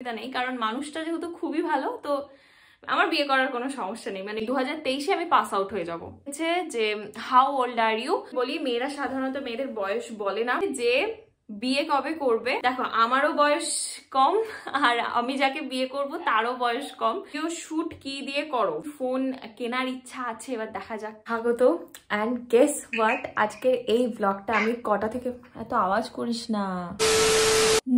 অসুবিধা নেই কারণ মানুষটা যেহেতু খুবই ভালো তো আমার বিয়ে করার কোনো সমস্যা নেই মানে দু হাজার তেইশে আমি পাস আউট হয়ে যাবো যে হাউ ওল্ড আর ইউ বলি মেয়েরা সাধারণত মেয়েদের বয়স বলে না যে বিয়ে কবে করবে দেখো আমারও বয়স কম আর আমি যাকে বিয়ে করব তারও বয়স কম কেউ শুট কি দিয়ে করো ফোন কেনার ইচ্ছা আছে এবার দেখা যাক স্বাগত অ্যান্ড গেস হোয়াট আজকে এই ব্লগটা আমি কটা থেকে এত আওয়াজ করিস না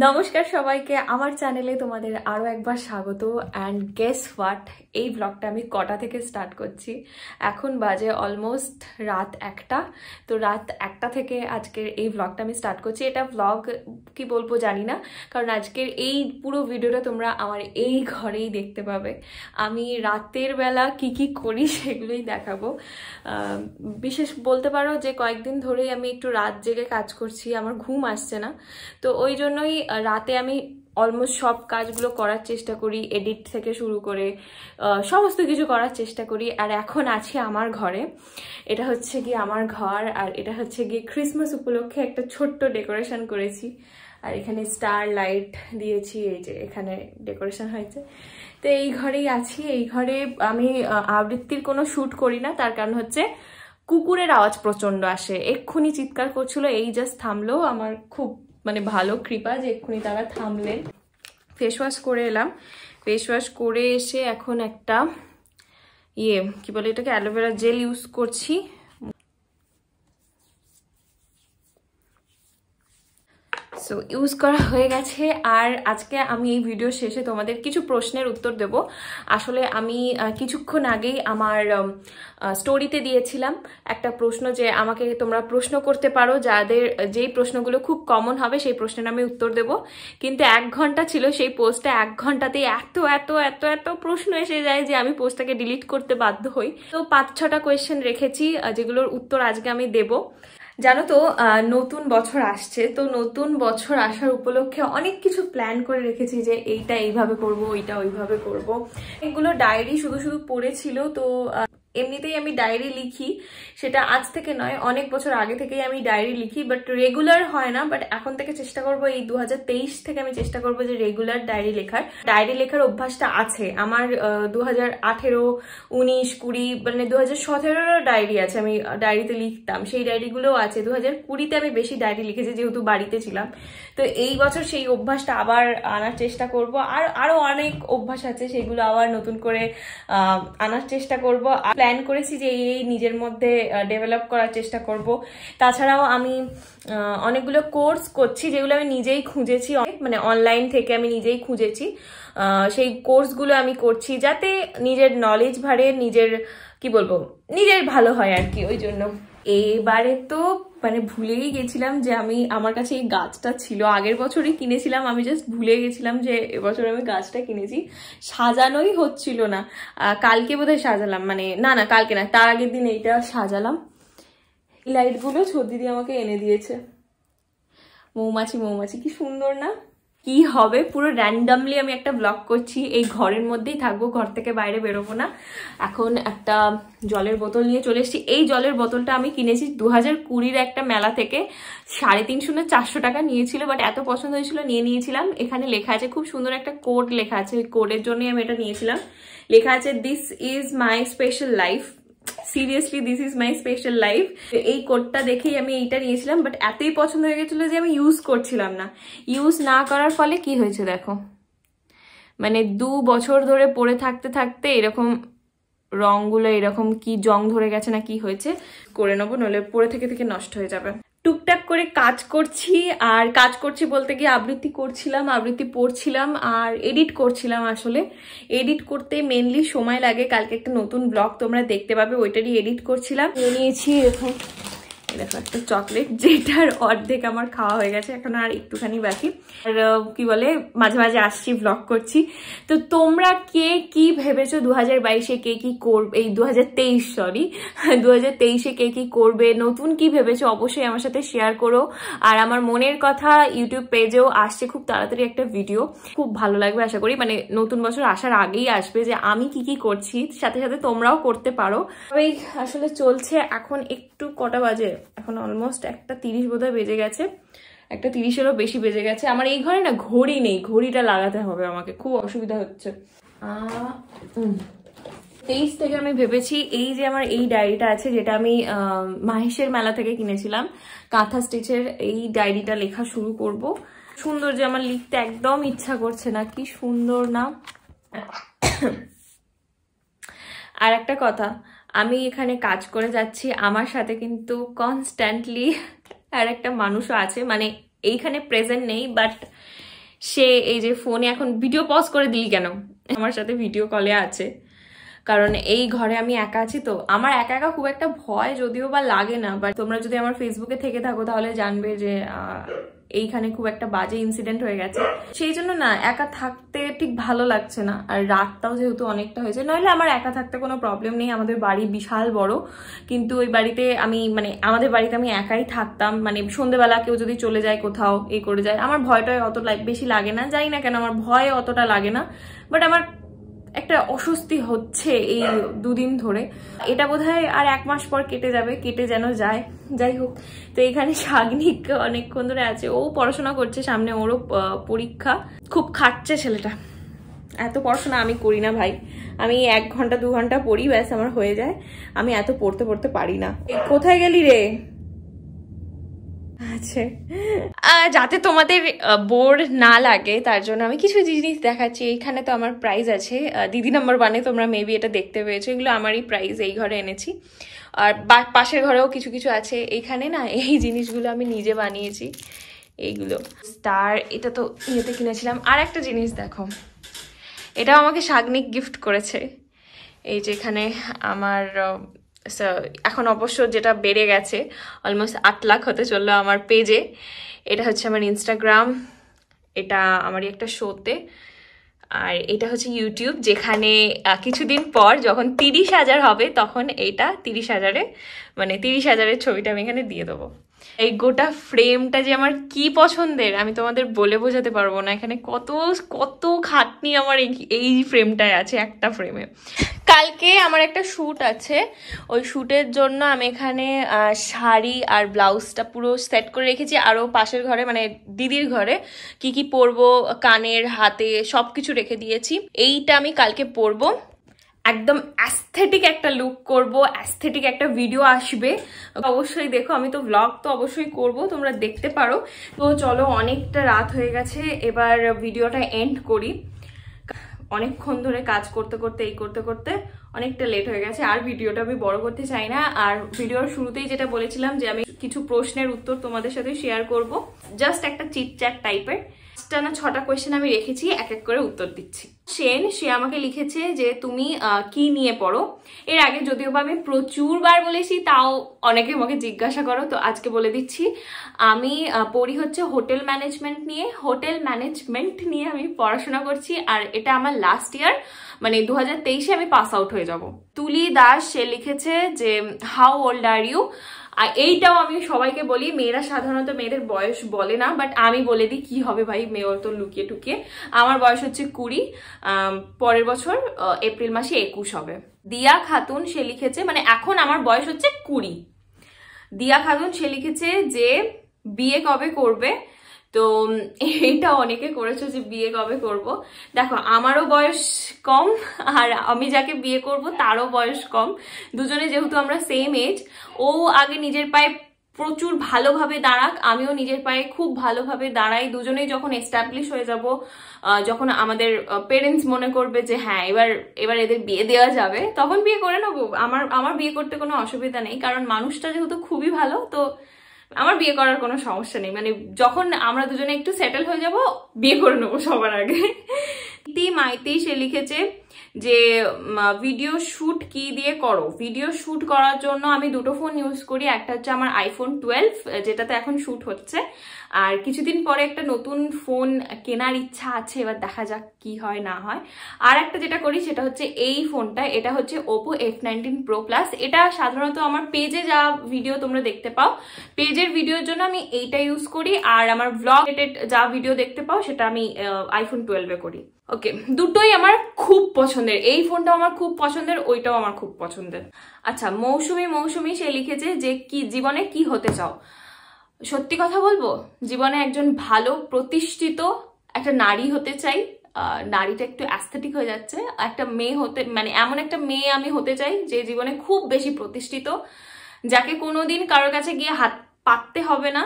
নমস্কার সবাইকে আমার চ্যানেলে তোমাদের আরও একবার স্বাগত অ্যান্ড গেস হোয়াট এই ব্লগটা আমি কটা থেকে স্টার্ট করছি এখন বাজে অলমোস্ট রাত একটা তো রাত একটা থেকে আজকের এই ব্লগটা আমি স্টার্ট করছি এটা ব্লগ কি বলবো জানি না কারণ আজকের এই পুরো ভিডিওটা তোমরা আমার এই ঘরেই দেখতে পাবে আমি রাতের বেলা কি কি করি সেগুলোই দেখাবো বিশেষ বলতে পারো যে কয়েকদিন ধরেই আমি একটু রাত জেগে কাজ করছি আমার ঘুম আসছে না তো ওই জন্যই রাতে আমি অলমোস্ট সব কাজগুলো করার চেষ্টা করি এডিট থেকে শুরু করে সমস্ত কিছু করার চেষ্টা করি আর এখন আছি আমার ঘরে এটা হচ্ছে গিয়ে আমার ঘর আর এটা হচ্ছে গিয়ে ক্রিসমাস উপলক্ষে একটা ছোট্ট ডেকোরেশন করেছি আর এখানে স্টার লাইট দিয়েছি এই যে এখানে ডেকোরেশন হয়েছে তো এই ঘরেই আছি এই ঘরে আমি আবৃত্তির কোনো শ্যুট করি না তার কারণ হচ্ছে কুকুরের আওয়াজ প্রচণ্ড আসে এক্ষুনি চিৎকার করছিল এই জাস্ট থামলো আমার খুব মানে ভালো কৃপা যে এক্ষুনি তারা থামলেন ফেস ওয়াশ করে এলাম ফেস ওয়াশ করে এসে এখন একটা ইয়ে কি বলে এটাকে অ্যালোভেরা জেল ইউজ করছি সো ইউজ করা হয়ে গেছে আর আজকে আমি এই ভিডিও শেষে তোমাদের কিছু প্রশ্নের উত্তর দেব আসলে আমি কিছুক্ষণ আগেই আমার স্টোরিতে দিয়েছিলাম একটা প্রশ্ন যে আমাকে তোমরা প্রশ্ন করতে পারো যাদের যেই প্রশ্নগুলো খুব কমন হবে সেই প্রশ্নের আমি উত্তর দেব কিন্তু এক ঘন্টা ছিল সেই পোস্টটা এক ঘন্টাতেই এত এত এত এত প্রশ্ন এসে যায় যে আমি পোস্টটাকে ডিলিট করতে বাধ্য হই তো পাঁচ ছটা কোয়েশ্চেন রেখেছি যেগুলোর উত্তর আজকে আমি দেব জানো তো নতুন বছর আসছে তো নতুন বছর আসার উপলক্ষে অনেক কিছু প্ল্যান করে রেখেছি যে এইটা এইভাবে করব ওইটা ওইভাবে করব এগুলো ডায়েরি শুধু শুধু পড়েছিল তো এমনিতেই আমি ডায়েরি লিখি সেটা আজ থেকে নয় অনেক বছর আগে থেকেই আমি ডায়েরি লিখি বাট রেগুলার হয় না বাট এখন থেকে চেষ্টা করব এই দু থেকে আমি চেষ্টা করব যে রেগুলার ডায়েরি লেখার ডায়েরি লেখার অভ্যাসটা আছে আমার দু হাজার আঠেরো উনিশ কুড়ি মানে দু হাজার সতেরোরও ডায়েরি আছে আমি ডায়েরিতে লিখতাম সেই ডায়েরিগুলোও আছে দু হাজার কুড়িতে আমি বেশি ডায়েরি লিখেছি যেহেতু বাড়িতে ছিলাম তো এই বছর সেই অভ্যাসটা আবার আনার চেষ্টা করব আর আরও অনেক অভ্যাস আছে সেগুলো আবার নতুন করে আনার চেষ্টা করব প্ল্যান করেছি যে এই নিজের মধ্যে ডেভেলপ করার চেষ্টা করব তাছাড়াও আমি অনেকগুলো কোর্স করছি যেগুলো আমি নিজেই খুঁজেছি মানে অনলাইন থেকে আমি নিজেই খুঁজেছি সেই কোর্সগুলো আমি করছি যাতে নিজের নলেজ ভারে নিজের কি বলবো নিজের ভালো হয় আর কি ওই জন্য এবারে তো মানে ভুলেই গেছিলাম যে আমি আমার কাছে এই গাছটা ছিল আগের বছরই কিনেছিলাম আমি জাস্ট ভুলে গেছিলাম যে এবছর আমি গাছটা কিনেছি সাজানোই হচ্ছিল না কালকে বোধহয় সাজালাম মানে না না কালকে না তার আগের দিন এইটা সাজালাম লাইটগুলো সর্দি দিয়ে আমাকে এনে দিয়েছে মৌমাছি মৌমাছি কি সুন্দর না কি হবে পুরো র্যান্ডামলি আমি একটা ব্লগ করছি এই ঘরের মধ্যেই থাকবো ঘর থেকে বাইরে বেরোবো না এখন একটা জলের বোতল নিয়ে চলে এসেছি এই জলের বোতলটা আমি কিনেছি দু হাজার কুড়ির একটা মেলা থেকে সাড়ে তিনশো না চারশো টাকা নিয়েছিল বাট এত পছন্দ হয়েছিল নিয়ে নিয়েছিলাম এখানে লেখা আছে খুব সুন্দর একটা কোড লেখা আছে ওই কোডের জন্যই আমি এটা নিয়েছিলাম লেখা আছে this is my special life seriously this is my special life এই কোডটা দেখেই আমি এইটা নিয়েছিলাম বাট এতই পছন্দ হয়ে গেছিলো যে আমি ইউজ করছিলাম না ইউজ না করার ফলে কি হয়েছে দেখো মানে দু বছর ধরে পরে থাকতে থাকতে এরকম রঙগুলো এরকম কি জং ধরে গেছে না কি হয়েছে করে নেবো নলে পরে থেকে থেকে নষ্ট হয়ে যাবে টুকটাক করে কাজ করছি আর কাজ করছি বলতে গিয়ে আবৃত্তি করছিলাম আবৃত্তি পড়ছিলাম আর এডিট করছিলাম আসলে এডিট করতে মেনলি সময় লাগে কালকে একটা নতুন ব্লগ তোমরা দেখতে পাবে ওইটারই এডিট করছিলাম নিয়েছি এখন দেখো একটা চকলেট যেটার অর্ধেক আমার খাওয়া হয়ে গেছে এখন আর একটুখানি বাকি আর কি বলে মাঝে মাঝে আসছি ব্লগ করছি তো তোমরা কে কি ভেবেছো দু হাজার বাইশে কে কি করবে এই দু হাজার তেইশ সরি দু হাজার তেইশে কে কি করবে নতুন কি ভেবেছো অবশ্যই আমার সাথে শেয়ার করো আর আমার মনের কথা ইউটিউব পেজেও আসছে খুব তাড়াতাড়ি একটা ভিডিও খুব ভালো লাগবে আশা করি মানে নতুন বছর আসার আগেই আসবে যে আমি কি কি করছি সাথে সাথে তোমরাও করতে পারো তবে আসলে চলছে এখন একটু কটা বাজে এখন অলমোস্ট একটা তিরিশ বোধহয় বেজে গেছে একটা তিরিশেরও বেশি বেজে গেছে আমার এই ঘরে না ঘড়ি নেই ঘড়িটা লাগাতে হবে আমাকে খুব অসুবিধা হচ্ছে তেইশ থেকে আমি ভেবেছি এই যে আমার এই ডায়েরিটা আছে যেটা আমি মাহেশের মেলা থেকে কিনেছিলাম কাঁথা স্টিচের এই ডায়েরিটা লেখা শুরু করব সুন্দর যে আমার লিখতে একদম ইচ্ছা করছে না কি সুন্দর না আর একটা কথা আমি এখানে কাজ করে যাচ্ছি আমার সাথে কিন্তু কনস্ট্যান্টলি আর একটা মানুষও আছে মানে এইখানে প্রেজেন্ট নেই বাট সে এই যে ফোনে এখন ভিডিও পজ করে দিই কেন আমার সাথে ভিডিও কলে আছে কারণ এই ঘরে আমি একা আছি তো আমার একা একা খুব একটা ভয় যদিও বা লাগে না বাট তোমরা যদি আমার ফেসবুকে থেকে থাকো তাহলে জানবে যে এইখানে খুব একটা বাজে ইনসিডেন্ট হয়ে গেছে সেই জন্য না একা থাকতে ঠিক ভালো লাগছে না আর রাতটাও যেহেতু অনেকটা হয়েছে নইলে আমার একা থাকতে কোনো প্রবলেম নেই আমাদের বাড়ি বিশাল বড় কিন্তু ওই বাড়িতে আমি মানে আমাদের বাড়িতে আমি একাই থাকতাম মানে সন্ধ্যেবেলা কেউ যদি চলে যায় কোথাও এ করে যায় আমার ভয়টায় অত বেশি লাগে না জানি না কেন আমার ভয় অতটা লাগে না বাট আমার একটা অস্বস্তি হচ্ছে এই দুদিন ধরে এটা বোধ আর এক মাস পর কেটে যাবে কেটে যেন যায় যাই হোক তো এখানে শাগনিক অনেকক্ষণ ধরে আছে ও পড়াশোনা করছে সামনে ওরও পরীক্ষা খুব খাটছে ছেলেটা এত পড়াশোনা আমি করি না ভাই আমি এক ঘন্টা দু ঘন্টা পড়ি ব্যাস আমার হয়ে যায় আমি এত পড়তে পড়তে পারি না কোথায় গেলি রে আছে যাতে তোমাদের বোর না লাগে তার জন্য আমি কিছু জিনিস দেখাচ্ছি এইখানে তো আমার প্রাইজ আছে দিদি নাম্বার ওয়ানে তোমরা মেবি এটা দেখতে পেয়েছো এগুলো আমারই প্রাইজ এই ঘরে এনেছি আর পাশের ঘরেও কিছু কিছু আছে এইখানে না এই জিনিসগুলো আমি নিজে বানিয়েছি এইগুলো স্টার এটা তো ইয়েতে কিনেছিলাম আর একটা জিনিস দেখো এটাও আমাকে শাগনিক গিফট করেছে এই যে এখানে আমার সো এখন অবশ্য যেটা বেড়ে গেছে অলমোস্ট আট লাখ হতে চললো আমার পেজে এটা হচ্ছে আমার ইনস্টাগ্রাম এটা আমারই একটা শোতে আর এটা হচ্ছে ইউটিউব যেখানে কিছুদিন পর যখন তিরিশ হাজার হবে তখন এটা তিরিশ হাজারে মানে তিরিশ হাজারের ছবিটা আমি এখানে দিয়ে দেবো এই গোটা ফ্রেমটা যে আমার কি পছন্দের আমি তোমাদের বলে বোঝাতে পারবো না এখানে কত কত খাটনি আমার এই ফ্রেমটায় আছে একটা ফ্রেমে কালকে আমার একটা শ্যুট আছে ওই শ্যুটের জন্য আমি এখানে শাড়ি আর ব্লাউজটা পুরো সেট করে রেখেছি আরও পাশের ঘরে মানে দিদির ঘরে কি কি পরবো কানের হাতে সব কিছু রেখে দিয়েছি এইটা আমি কালকে পরবো একদম অ্যাস্থেটিক একটা লুক করব অ্যাস্থেটিক একটা ভিডিও আসবে অবশ্যই দেখো আমি তো ব্লগ তো অবশ্যই করব তোমরা দেখতে পারো তো চলো অনেকটা রাত হয়ে গেছে এবার ভিডিওটা এন্ড করি অনেকক্ষণ ধরে কাজ করতে করতে এই করতে করতে অনেকটা লেট হয়ে গেছে আর ভিডিওটা আমি বড় করতে চাই না আর ভিডিওর শুরুতেই যেটা বলেছিলাম যে আমি কিছু প্রশ্নের উত্তর তোমাদের সাথে শেয়ার করব জাস্ট একটা চিটচ্যাট টাইপের পাঁচটা না ছটা কোয়েশ্চেন আমি রেখেছি এক এক করে উত্তর দিচ্ছি সেন সে আমাকে লিখেছে যে তুমি কি নিয়ে পড়ো এর আগে যদিও বা আমি প্রচুরবার বলেছি তাও অনেকে আমাকে জিজ্ঞাসা করো তো আজকে বলে দিচ্ছি আমি পড়ি হচ্ছে হোটেল ম্যানেজমেন্ট নিয়ে হোটেল ম্যানেজমেন্ট নিয়ে আমি পড়াশোনা করছি আর এটা আমার লাস্ট ইয়ার মানে দু হাজার আমি পাস আউট হয়ে যাব তুলি দাস সে লিখেছে যে হাউ ওল্ড আর ইউ আর এইটাও আমি সবাইকে বলি মেয়েরা সাধারণত মেয়েদের বয়স বলে না বাট আমি বলে দিই কি হবে ভাই মেয়ে তো লুকিয়ে টুকিয়ে আমার বয়স হচ্ছে কুড়ি পরের বছর এপ্রিল মাসে একুশ হবে দিয়া খাতুন সে লিখেছে মানে এখন আমার বয়স হচ্ছে কুড়ি দিয়া খাতুন সে লিখেছে যে বিয়ে কবে করবে তো এইটা অনেকে করেছো যে বিয়ে কবে করব। দেখো আমারও বয়স কম আর আমি যাকে বিয়ে করব তারও বয়স কম দুজনে যেহেতু আমরা সেম এজ ও আগে নিজের পায়ে প্রচুর ভালোভাবে দাঁড়াক আমিও নিজের পায়ে খুব ভালোভাবে দাঁড়াই দুজনেই যখন এস্টাবলিশ হয়ে যাব যখন আমাদের পেরেন্টস মনে করবে যে হ্যাঁ এবার এবার এদের বিয়ে দেওয়া যাবে তখন বিয়ে করে নেবো আমার আমার বিয়ে করতে কোনো অসুবিধা নেই কারণ মানুষটা যেহেতু খুবই ভালো তো আমার বিয়ে করার কোনো সমস্যা নেই মানে যখন আমরা দুজনে একটু সেটেল হয়ে যাব বিয়ে করে নেবো সবার আগে ইতি মাইতি সে লিখেছে যে ভিডিও শ্যুট কি দিয়ে করো ভিডিও শ্যুট করার জন্য আমি দুটো ফোন ইউজ করি একটা হচ্ছে আমার আইফোন টুয়েলভ যেটাতে এখন শ্যুট হচ্ছে আর কিছুদিন পরে একটা নতুন ফোন কেনার ইচ্ছা আছে এবার দেখা যাক কি হয় না হয় আর একটা যেটা করি সেটা হচ্ছে এই ফোনটা এটা হচ্ছে Oppo F nineteen pro plus এটা সাধারণত আমার পেজে যা ভিডিও তোমরা দেখতে পাও পেজের ভিডিওর জন্য আমি এইটা ইউজ করি আর আমার ব্লগ রিলেটেড যা ভিডিও দেখতে পাও সেটা আমি আইফোন টুয়েলভে করি ওকে দুটোই আমার খুব পছন্দের এই ফোনটাও আমার খুব পছন্দের ওইটাও আমার খুব পছন্দের আচ্ছা মৌসুমি মৌসুমি সে লিখেছে যে কি জীবনে কি হতে চাও সত্যি কথা বলবো জীবনে একজন ভালো প্রতিষ্ঠিত একটা নারী হতে চাই নারীটা একটু অ্যাস্থেটিক হয়ে যাচ্ছে একটা মেয়ে হতে মানে এমন একটা মেয়ে আমি হতে চাই যে জীবনে খুব বেশি প্রতিষ্ঠিত যাকে কোনোদিন কারোর কাছে গিয়ে হাত পাততে হবে না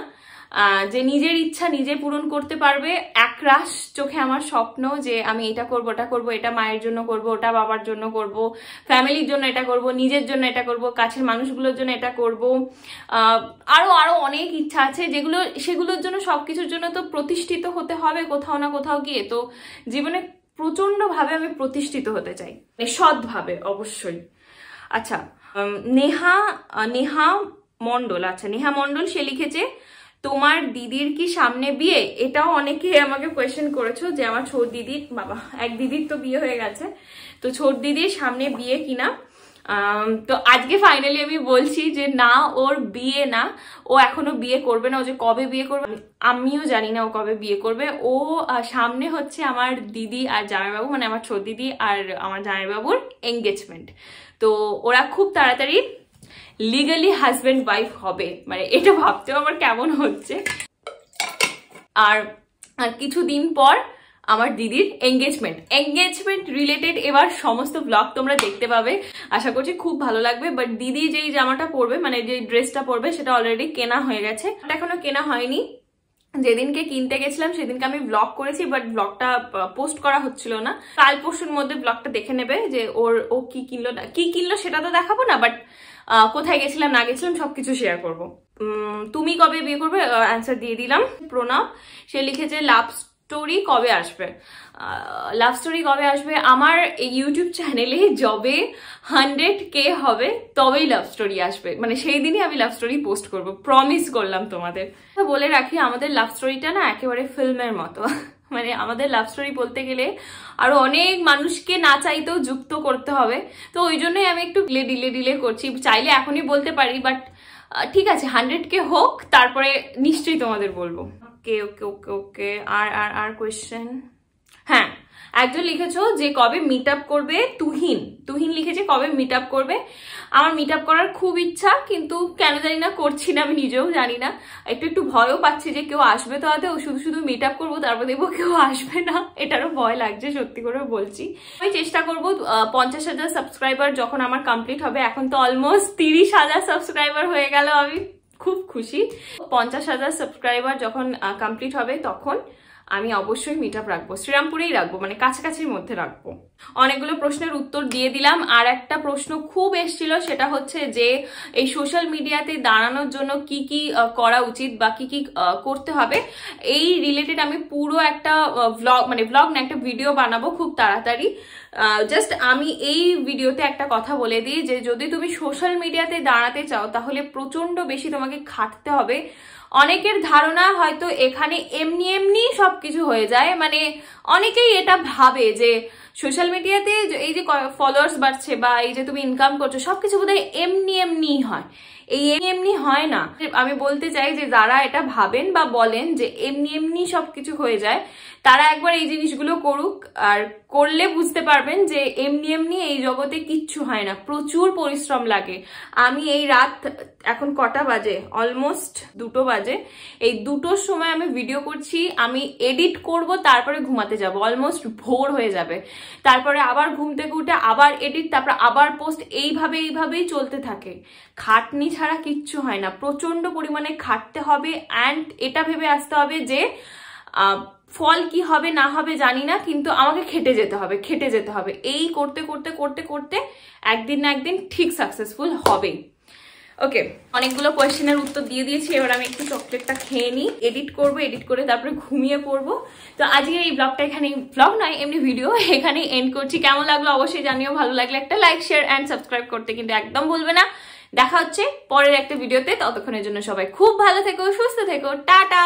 যে নিজের ইচ্ছা নিজে পূরণ করতে পারবে একরাশ চোখে আমার স্বপ্ন যে আমি এটা করব ওটা করব এটা মায়ের জন্য করব ওটা বাবার জন্য করব ফ্যামিলির জন্য এটা করব নিজের জন্য এটা করব কাছের মানুষগুলোর জন্য এটা করব আরও আরও অনেক ইচ্ছা আছে যেগুলো সেগুলোর জন্য সব কিছুর জন্য তো প্রতিষ্ঠিত হতে হবে কোথাও না কোথাও গিয়ে তো জীবনে প্রচণ্ডভাবে আমি প্রতিষ্ঠিত হতে চাই সৎভাবে অবশ্যই আচ্ছা নেহা নেহা মণ্ডল আচ্ছা নেহা মণ্ডল সে লিখেছে তোমার দিদির কি সামনে বিয়ে এটাও অনেকে আমাকে কোয়েশ্চেন করেছো যে আমার ছোট দিদির বাবা এক দিদির তো বিয়ে হয়ে গেছে তো ছোট দিদির সামনে বিয়ে কিনা তো আজকে ফাইনালি আমি বলছি যে না ওর বিয়ে না ও এখনো বিয়ে করবে না ও যে কবে বিয়ে করবে আমিও জানি না ও কবে বিয়ে করবে ও সামনে হচ্ছে আমার দিদি আর জামাইবাবু মানে আমার ছোট দিদি আর আমার জামাইবাবুর এঙ্গেজমেন্ট তো ওরা খুব তাড়াতাড়ি লিগালি হাজব্যান্ড ওয়াইফ হবে মানে এটা ভাবতেও আমার কেমন হচ্ছে আর কিছুদিন পর আমার দিদির এঙ্গেজমেন্ট এঙ্গেজমেন্ট রিলেটেড এবার সমস্ত ব্লগ তোমরা দেখতে পাবে আশা করছি খুব ভালো লাগবে বাট দিদি যেই জামাটা পরবে মানে যে ড্রেসটা পরবে সেটা অলরেডি কেনা হয়ে গেছে এখনো কেনা হয়নি যেদিনকে কিনতে গেছিলাম সেদিনকে আমি ব্লগ করেছি বাট ব্লগটা পোস্ট করা হচ্ছিল না কাল পরশুর মধ্যে ব্লগটা দেখে নেবে যে ওর ও কি কিনলো না কি কিনলো সেটা তো দেখাবো না বাট কোথায় গেছিলাম না গেছিলাম সবকিছু শেয়ার করব তুমি কবে বিয়ে করবে অ্যান্সার দিয়ে দিলাম প্রণব সে লিখেছে লাভ স্টোরি কবে আসবে লাভ স্টোরি কবে আসবে আমার ইউটিউব চ্যানেলে যবে হান্ড্রেড কে হবে তবেই লাভ স্টোরি আসবে মানে সেই দিনই আমি লাভ স্টোরি পোস্ট করব প্রমিস করলাম তোমাদের বলে রাখি আমাদের লাভ স্টোরিটা না একেবারে ফিল্মের মতো মানে আমাদের লাভ স্টোরি বলতে গেলে আরো অনেক মানুষকে না চাইতেও যুক্ত করতে হবে তো ওই জন্যই আমি একটু ডিলে ডিলে ডিলে করছি চাইলে এখনই বলতে পারি বাট ঠিক আছে হান্ড্রেড কে হোক তারপরে নিশ্চয়ই তোমাদের বলবো ওকে ওকে ওকে ওকে আর আর আর কোয়েশ্চেন হ্যাঁ একজন লিখেছ যে কবে মিট করবে তুহিন তুহিন লিখেছে কবে মিট করবে আমার মিট করার খুব ইচ্ছা কিন্তু কেন জানি না করছি না আমি নিজেও জানি না একটু একটু ভয়ও পাচ্ছি যে কেউ আসবে তো হাতে শুধু শুধু মিট আপ করবো তারপর দেখবো কেউ আসবে না এটারও ভয় লাগছে সত্যি করে বলছি আমি চেষ্টা করবো পঞ্চাশ হাজার সাবস্ক্রাইবার যখন আমার কমপ্লিট হবে এখন তো অলমোস্ট তিরিশ হাজার সাবস্ক্রাইবার হয়ে গেল আমি খুব খুশি পঞ্চাশ হাজার সাবস্ক্রাইবার যখন কমপ্লিট হবে তখন আমি অবশ্যই মিট আপ রাখবো শ্রীরামপুরেই রাখবো মানে কাছাকাছির মধ্যে রাখবো অনেকগুলো প্রশ্নের উত্তর দিয়ে দিলাম আর একটা প্রশ্ন খুব এসছিল সেটা হচ্ছে যে এই সোশ্যাল মিডিয়াতে দাঁড়ানোর জন্য কি কি করা উচিত বা কি কি করতে হবে এই রিলেটেড আমি পুরো একটা ভ্লগ মানে ভ্লগ না একটা ভিডিও বানাবো খুব তাড়াতাড়ি জাস্ট আমি এই ভিডিওতে একটা কথা বলে দিই যে যদি তুমি সোশ্যাল মিডিয়াতে দাঁড়াতে চাও তাহলে প্রচন্ড বেশি তোমাকে খাটতে হবে অনেকের ধারণা হয়তো এখানে এমনি এমনি সব কিছু হয়ে যায় মানে অনেকেই এটা ভাবে যে সোশ্যাল মিডিয়াতে এই যে ফলোয়ার্স বাড়ছে বা এই যে তুমি ইনকাম করছো সবকিছু বোধ এমনি এমনি হয় এই এমনি হয় না আমি বলতে চাই যে যারা এটা ভাবেন বা বলেন যে এমনি এমনি সবকিছু হয়ে যায় তারা একবার এই জিনিসগুলো করুক আর করলে বুঝতে পারবেন যে এমনি এমনি এই জগতে কিচ্ছু হয় না প্রচুর পরিশ্রম লাগে আমি এই রাত এখন কটা বাজে অলমোস্ট দুটো বাজে এই দুটোর সময় আমি ভিডিও করছি আমি এডিট করব তারপরে ঘুমাতে যাব অলমোস্ট ভোর হয়ে যাবে তারপরে আবার ঘুম থেকে উঠে আবার এডিট তারপর আবার পোস্ট এইভাবে এইভাবেই চলতে থাকে খাটনি ছাড়া কিচ্ছু হয় না প্রচন্ড পরিমাণে খাটতে হবে অ্যান্ড এটা ভেবে আসতে হবে যে ফল কি হবে না হবে জানি না কিন্তু আমাকে খেটে যেতে হবে খেটে যেতে হবে এই করতে করতে করতে করতে একদিন না একদিন ঠিক সাকসেসফুল হবেই ওকে অনেকগুলো কোয়েশ্চেনের উত্তর দিয়ে দিয়েছি এবার আমি একটু চকলেটটা খেয়ে নিই এডিট করবো এডিট করে তারপরে ঘুমিয়ে পড়বো তো আজকে এই ব্লগটা এখানে ব্লগ নয় এমনি ভিডিও এখানে এন্ড করছি কেমন লাগলো অবশ্যই জানিও ভালো লাগলে একটা লাইক শেয়ার অ্যান্ড সাবস্ক্রাইব করতে কিন্তু একদম বলবে না দেখা হচ্ছে পরের একটা ভিডিওতে ততক্ষণের জন্য সবাই খুব ভালো থেকো সুস্থ থেকো টাটা